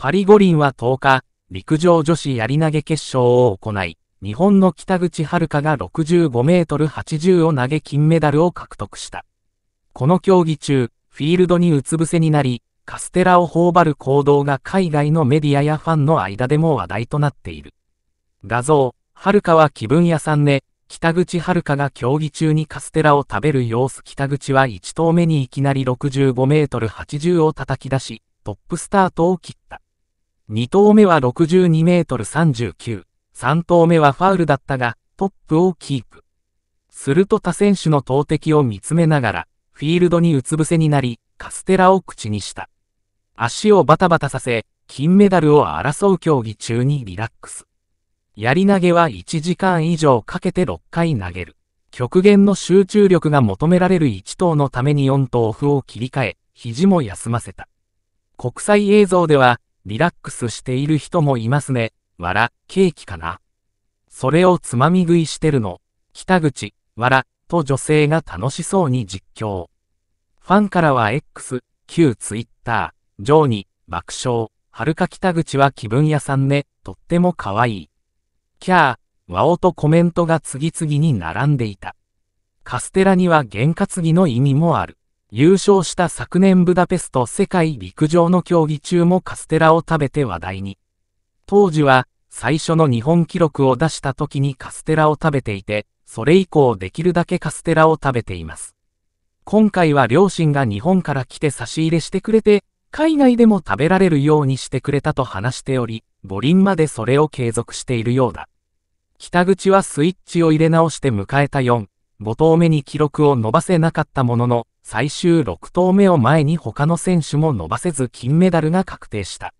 パリ五輪は10日、陸上女子やり投げ決勝を行い、日本の北口遥が65メートル80を投げ金メダルを獲得した。この競技中、フィールドにうつ伏せになり、カステラを頬張る行動が海外のメディアやファンの間でも話題となっている。画像、遥は気分屋さんで、北口遥が競技中にカステラを食べる様子北口は1投目にいきなり65メートル80を叩き出し、トップスタートを切った。2投目は62メートル39、3投目はファウルだったが、トップをキープ。すると他選手の投擲を見つめながら、フィールドにうつ伏せになり、カステラを口にした。足をバタバタさせ、金メダルを争う競技中にリラックス。やり投げは1時間以上かけて6回投げる。極限の集中力が求められる1投のために4投オフを切り替え、肘も休ませた。国際映像では、リラックスしている人もいますね。わら、ケーキかな。それをつまみ食いしてるの。北口、わら、と女性が楽しそうに実況。ファンからは X、旧 Twitter、ジョーに、爆笑、はるか北口は気分屋さんね、とっても可愛い。キャー、和音とコメントが次々に並んでいた。カステラには験担ぎの意味もある。優勝した昨年ブダペスト世界陸上の競技中もカステラを食べて話題に。当時は最初の日本記録を出した時にカステラを食べていて、それ以降できるだけカステラを食べています。今回は両親が日本から来て差し入れしてくれて、海外でも食べられるようにしてくれたと話しており、五輪までそれを継続しているようだ。北口はスイッチを入れ直して迎えた4、5投目に記録を伸ばせなかったものの、最終6投目を前に他の選手も伸ばせず金メダルが確定した。